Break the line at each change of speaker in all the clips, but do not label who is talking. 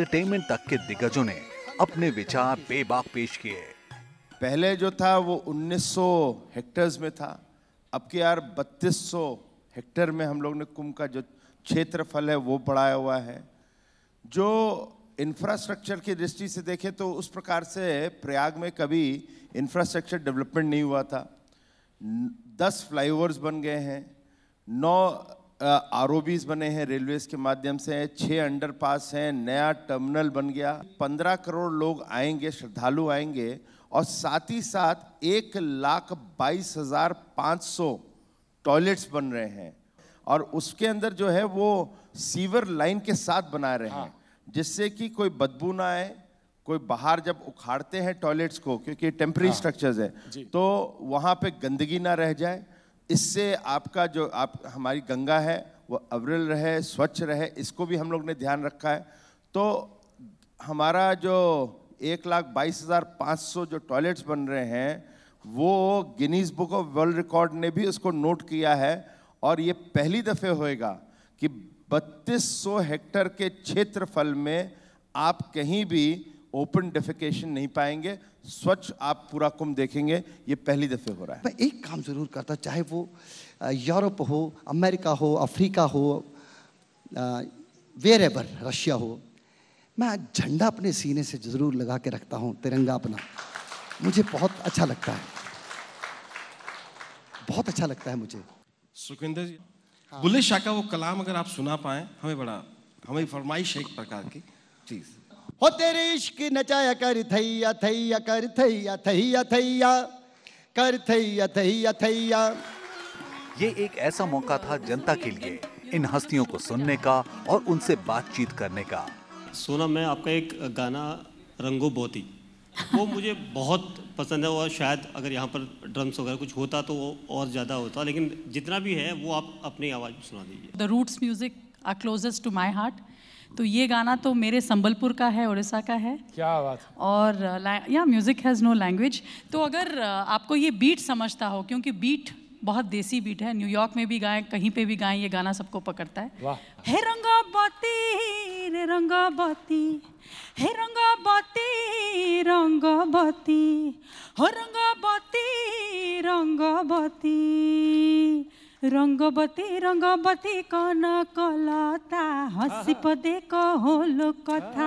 Entertainment तक के दिग्गजों ने अपने विचार बेबाक पेश किए पहले जो था वो 1900 हेक्टर्स में था अब के यार 3200 हेक्टर में हम लोग ने कुंभ का जो क्षेत्रफल है वो बढ़ाया हुआ है जो इंफ्रास्ट्रक्चर की दृष्टि से देखें तो उस प्रकार से प्रयाग में कभी इंफ्रास्ट्रक्चर डेवलपमेंट नहीं हुआ था दस फ्लाईओवर्स बन गए हैं नौ आर बने हैं रेलवे के माध्यम से छः पास हैं नया टर्मिनल बन गया पंद्रह करोड़ लोग आएंगे श्रद्धालु आएंगे और साथ ही साथ एक लाख बाईस हज़ार पाँच सौ टॉयलेट्स बन रहे हैं और उसके अंदर जो है वो सीवर लाइन के साथ बना रहे हैं हाँ। जिससे कि कोई बदबू ना आए कोई बाहर जब उखाड़ते हैं टॉयलेट्स को क्योंकि टेम्प्रेरी हाँ। स्ट्रक्चर्स है तो वहाँ पे गंदगी ना रह जाए इससे आपका जो आप हमारी गंगा है वो अविरल रहे स्वच्छ रहे इसको भी हम लोग ने ध्यान रखा है तो हमारा जो एक लाख बाईस हज़ार पाँच सौ जो टॉयलेट्स बन रहे हैं वो Guinness book of world record ने भी उसको नोट किया है और ये पहली दफ़े होएगा कि 3200 हेक्टर के क्षेत्रफल में आप कहीं भी ओपन डेफिकेशन नहीं पाएंगे स्वच्छ आप पूरा कुंभ देखेंगे ये पहली दफे हो रहा है मैं
एक काम जरूर करता चाहे वो यूरोप हो अमेरिका हो अफ्रीका हो वेर एवर रशिया हो मैं झंडा अपने सीने से जरूर लगा के रखता हूँ तिरंगा अपना मुझे बहुत अच्छा लगता है बहुत अच्छा लगता है मुझे
सुखिंदर जी हाँ। बुल्ले शाह का वो कलाम अगर आप सुना पाए हमें बड़ा हमें फरमाइश है एक प्रकार की चीज़ हो तेरे इश्क नचाया कर थैया थैया कर थैया थैया थैया कर थैया थैया थैया ये एक ऐसा मौका था जनता के लिए इन हस्तियों को सुनने का और उनसे
बातचीत करने का सोना मैं आपका एक गाना रंगो बोती वो मुझे बहुत पसंद है और शायद अगर यहाँ पर ड्रम्स वगैरह कुछ होता तो वो और ज़्यादा होता लेकिन जितना भी है वो आप अपनी आवाज़ में सुना दीजिए the roots music are closest to my heart तो ये गाना तो मेरे संबलपुर का है उड़ीसा का है क्या बात और या म्यूज़िक हैज़ नो लैंग्वेज तो अगर आपको ये बीट समझता हो क्योंकि बीट बहुत देसी बीट है न्यूयॉर्क में भी गाएं कहीं पे भी गाएं ये गाना सबको पकड़ता है हे रंगा बाती रे रंगा बाती हे रंगा बाती रंगा बाती हो रंगा बाती रंगा बाती रंगवती रंगवती कन कलता হসি পদে कथा কথা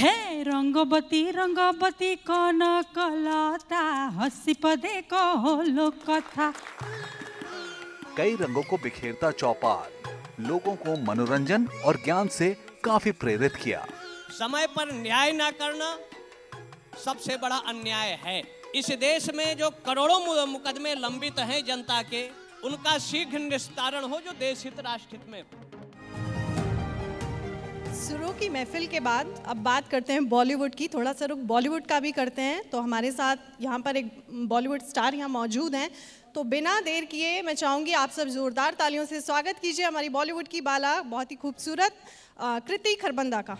হে रंगवती রঙ্গবতী কন কলতা हसी पदे কহল कथा
कई रंगों को बिखेरता चौपाल लोगों को मनोरंजन और ज्ञान से काफी प्रेरित किया
समय पर न्याय ना करना सबसे बड़ा अन्याय है इस देश में जो करोड़ों मुकदमे लंबित हैं जनता के उनका शीघ्र निस्तारण हो जो देश हित हित में सुरों की महफिल के बाद अब बात करते हैं बॉलीवुड की थोड़ा सा रुख बॉलीवुड का भी करते हैं तो हमारे साथ यहाँ पर एक बॉलीवुड स्टार यहाँ मौजूद हैं तो बिना देर किए मैं चाहूँगी आप सब जोरदार तालियों से स्वागत कीजिए हमारी बॉलीवुड की बाला बहुत ही खूबसूरत कृति खरबंदा का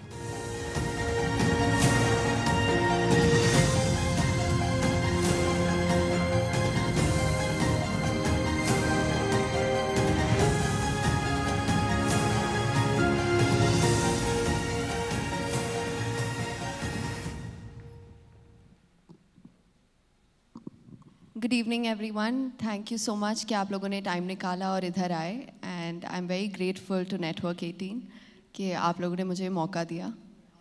good evening everyone thank you so much कि आप लोगों ने टाइम निकाला और इधर आए and I am very grateful to Network eighteen कि आप लोगों ने मुझे मौका दिया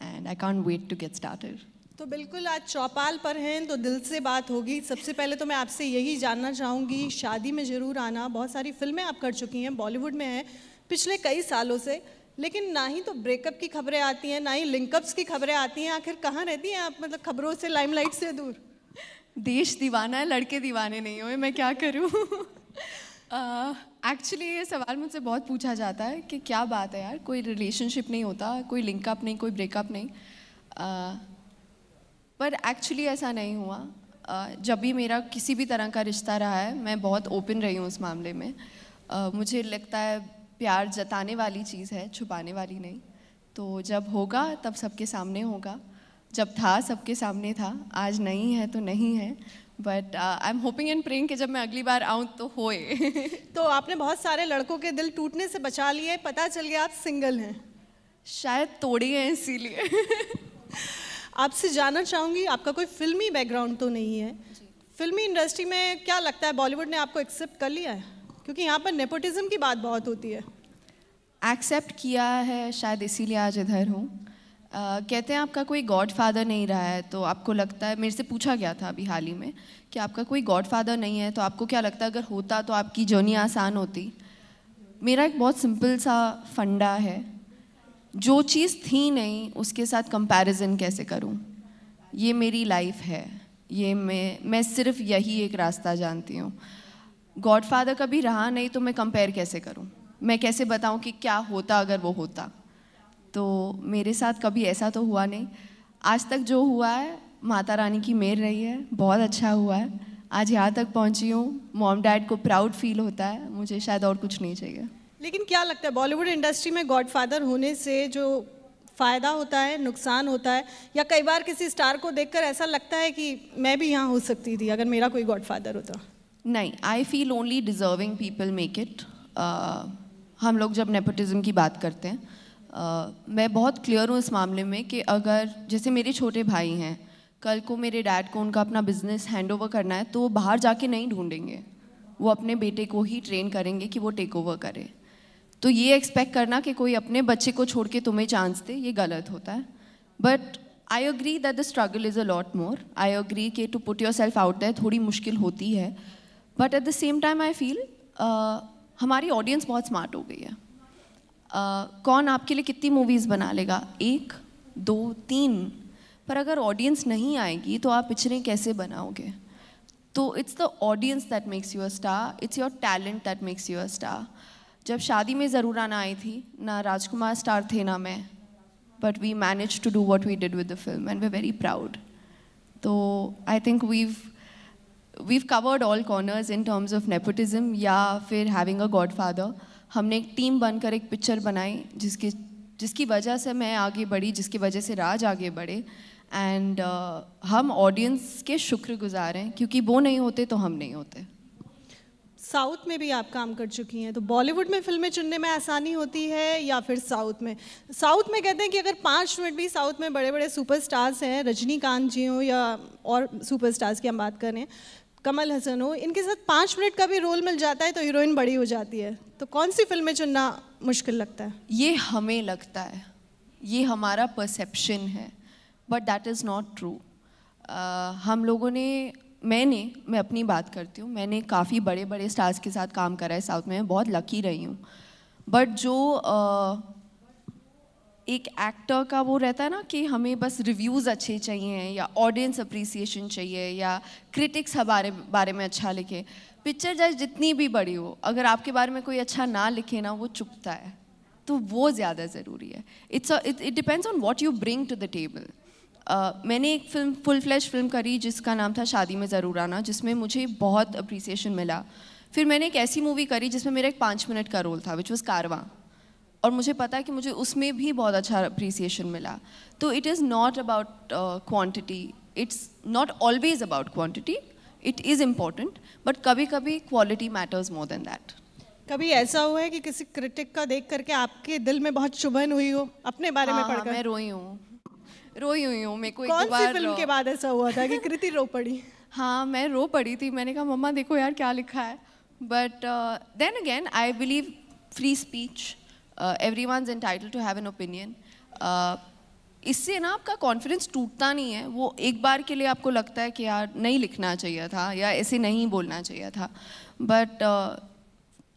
and I can't wait to get started
तो बिल्कुल आज चौपाल पर हैं तो दिल से बात होगी सबसे पहले तो मैं आपसे यही जानना चाहूँगी शादी में ज़रूर आना बहुत सारी फिल्में आप कर चुकी हैं बॉलीवुड में हैं पिछले कई सालों से लेकिन ना ही तो ब्रेकअप की खबरें आती हैं ना ही लिंकअप्स की खबरें आती हैं आखिर कहाँ रहती हैं आप मतलब खबरों से लाइमलाइट से दूर देश दीवाना है लड़के दीवाने नहीं हुए मैं क्या करूँ
एक्चुअली uh, ये सवाल मुझसे बहुत पूछा जाता है कि क्या बात है यार कोई रिलेशनशिप नहीं होता कोई लिंकअप नहीं कोई ब्रेकअप नहीं uh, पर एक्चुअली ऐसा नहीं हुआ uh, जब भी मेरा किसी भी तरह का रिश्ता रहा है मैं बहुत ओपन रही हूँ उस मामले में uh, मुझे लगता है प्यार जताने वाली चीज़ है छुपाने वाली नहीं तो जब होगा तब सबके सामने होगा जब था सबके सामने था आज नहीं है तो नहीं है but I am hoping and praying कि जब मैं अगली बार आऊँ तो होए
तो आपने बहुत सारे लड़कों के दिल टूटने से बचा लिए पता चल गया आप सिंगल हैं शायद तोड़े हैं इसीलिए आपसे जानना चाहूँगी आपका कोई फिल्मी बैकग्राउंड तो नहीं है फिल्मी इंडस्ट्री में क्या लगता है बॉलीवुड ने आपको एक्सेप्ट कर लिया है क्योंकि यहाँ पर नेपोटिज्म की बात बहुत होती है एक्सेप्ट किया है शायद
इसीलिए आज इधर हूँ कहते हैं आपका कोई गॉड फादर नहीं रहा है तो आपको लगता है मेरे से पूछा गया था अभी हाल ही में कि आपका कोई गॉड फादर नहीं है तो आपको क्या लगता है अगर होता तो आपकी जर्नी आसान होती मेरा एक बहुत सिंपल सा फंडा है जो चीज़ थी नहीं उसके साथ कंपैरिजन कैसे करूं ये मेरी लाइफ है ये मैं मैं सिर्फ यही एक रास्ता जानती हूँ गॉड फादर कभी रहा नहीं तो मैं कंपेयर कैसे करूँ मैं कैसे बताऊँ कि क्या होता अगर वो होता तो मेरे साथ कभी ऐसा तो हुआ नहीं आज तक जो हुआ है माता रानी की मेर रही है बहुत अच्छा हुआ है आज यहाँ तक पहुँची हूँ मॉम डैड को प्राउड फील होता है मुझे शायद और कुछ नहीं चाहिए
लेकिन क्या लगता है बॉलीवुड इंडस्ट्री में गॉडफादर होने से जो फ़ायदा होता है नुकसान होता है या कई बार किसी स्टार को देखकर ऐसा लगता है कि मैं भी यहाँ हो सकती थी अगर मेरा कोई गॉडफादर होता नहीं I feel only deserving
people make it हम लोग जब नेपोटिज्म की बात करते हैं मैं बहुत क्लियर हूँ इस मामले में कि अगर जैसे मेरे छोटे भाई हैं कल को मेरे डैड को उनका अपना बिजनेस हैंड ओवर करना है तो वो बाहर जाके नहीं ढूंढेंगे वो अपने बेटे को ही ट्रेन करेंगे कि वो टेक ओवर करे तो ये एक्सपेक्ट करना कि कोई अपने बच्चे को छोड़ के तुम्हें चांस दे ये गलत होता है but I agree that the struggle is a lot more I agree के to put yourself out that थोड़ी मुश्किल होती है but at the same time I feel हमारी ऑडियंस बहुत स्मार्ट हो गई है कौन आपके लिए कितनी मूवीज़ बना लेगा एक दो तीन पर अगर ऑडियंस नहीं आएगी तो आप पिक्चरें कैसे बनाओगे तो it's the audience that makes you a star it's your talent that makes you a star जब शादी में ज़रूर आना आई थी ना राजकुमार स्टार थे ना मैं but we manage to do what we did with the film and we very proud तो I think we've we covered all corners in terms of nepotism या फिर हैविंग अ गॉड फादर हमने एक team बनकर एक picture बनाई जिसकी जिसकी वजह से मैं आगे बढ़ी जिसकी वजह से राज आगे बढ़े एंड uh, हम ऑडियंस के शुक्रगुजार हैं क्योंकि वो नहीं होते तो हम नहीं होते
साउथ में भी आप काम कर चुकी हैं तो बॉलीवुड में फिल्में चुनने में आसानी होती है या फिर साउथ में साउथ में कहते हैं कि अगर पाँच मिनट भी साउथ में बड़े बड़े सुपरस्टार्स हैं रजनीकांत जी हों या और सुपरस्टार्स की हम बात करें कमल हसन हो इनके साथ पाँच मिनट का भी रोल मिल जाता है तो हीरोइन बड़ी हो जाती है तो कौन सी फिल्में चुनना मुश्किल लगता है ये हमें लगता है
ये हमारा परसेप्शन है but that is not true हम लोगों ने मैंने मैं अपनी बात करती हूँ मैंने काफ़ी बड़े बड़े स्टार्स के साथ काम करा है साउथ में मैं बहुत लकी रही हूँ बट जो uh, एक एक्टर का वो रहता है ना कि हमें बस रिव्यूज़ अच्छे चाहिए या ऑडियंस अप्रिसिएशन चाहिए या क्रिटिक्स हमारे बारे में अच्छा लिखे पिक्चर चाहे जितनी भी बड़ी हो अगर आपके बारे में कोई अच्छा ना लिखे ना वो चुपता है तो वो ज़्यादा ज़रूरी है it's it depends on what you bring to the table मैंने एक फिल्म फुल फ्लैश फिल्म करी जिसका नाम था शादी में ज़रूर आना जिसमें मुझे बहुत अप्रिसिएशन मिला फिर मैंने एक ऐसी मूवी करी जिसमें मेरा एक पाँच मिनट का रोल था विच वॉज़ कारवा और मुझे पता है कि मुझे उसमें भी बहुत अच्छा अप्रिसिएशन मिला तो it is not about quantity it's not always about quantity it is important but कभी कभी quality matters more than
that कभी ऐसा हुआ है कि किसी क्रिटिक का देख करके आपके दिल में बहुत चुभन हुई हो अपने बारे हाँ, में पढ़कर मैं रोई हूँ रोई हुई हूँ मेरे को कौन एक बार फिल्म uh, के बाद ऐसा हुआ था कि
कृति रो पड़ी हाँ मैं रो पड़ी थी मैंने कहा मम्मा देखो यार क्या लिखा है but then again I believe free speech everyone is entitle to have an opinion इससे ना आपका कॉन्फिडेंस टूटता नहीं है वो एक बार के लिए आपको लगता है कि यार नहीं लिखना चाहिए था या ऐसे नहीं बोलना चाहिए था बट uh,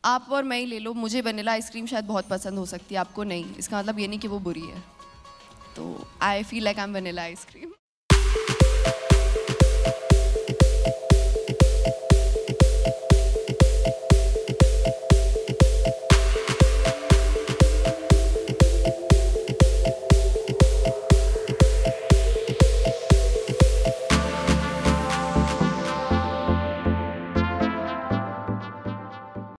आप और मैं ही ले लो मुझे वनीला आइसक्रीम शायद बहुत पसंद हो सकती है आपको नहीं इसका मतलब ये नहीं कि वो बुरी है तो I feel like I am vanilla ice cream